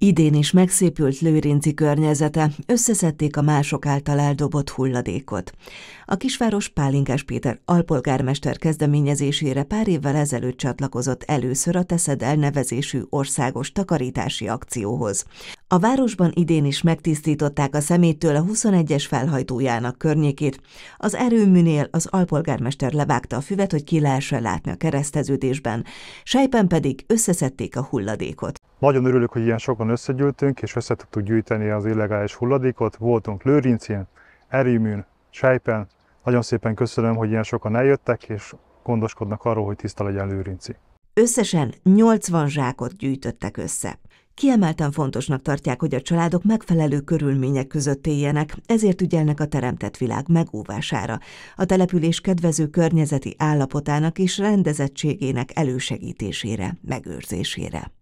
Idén is megszépült Lőrinci környezete, összeszedték a mások által eldobott hulladékot. A kisváros Pálinkás Péter alpolgármester kezdeményezésére pár évvel ezelőtt csatlakozott először a Teszed elnevezésű országos takarítási akcióhoz. A városban idén is megtisztították a szeméttől a 21-es felhajtójának környékét. Az erőműnél az alpolgármester levágta a füvet, hogy ki lehessen látni a kereszteződésben, sejpen pedig összeszedték a hulladékot. Nagyon örülök, hogy ilyen sokan összegyűltünk, és össze tudtuk gyűjteni az illegális hulladékot. Voltunk Lőrincén, Erőműn, Sejpen. Nagyon szépen köszönöm, hogy ilyen sokan eljöttek, és gondoskodnak arról, hogy tiszta legyen Lőrinci. Összesen 80 zsákot gyűjtöttek össze. Kiemelten fontosnak tartják, hogy a családok megfelelő körülmények között éljenek, ezért ügyelnek a teremtett világ megóvására, a település kedvező környezeti állapotának és rendezettségének elősegítésére, megőrzésére.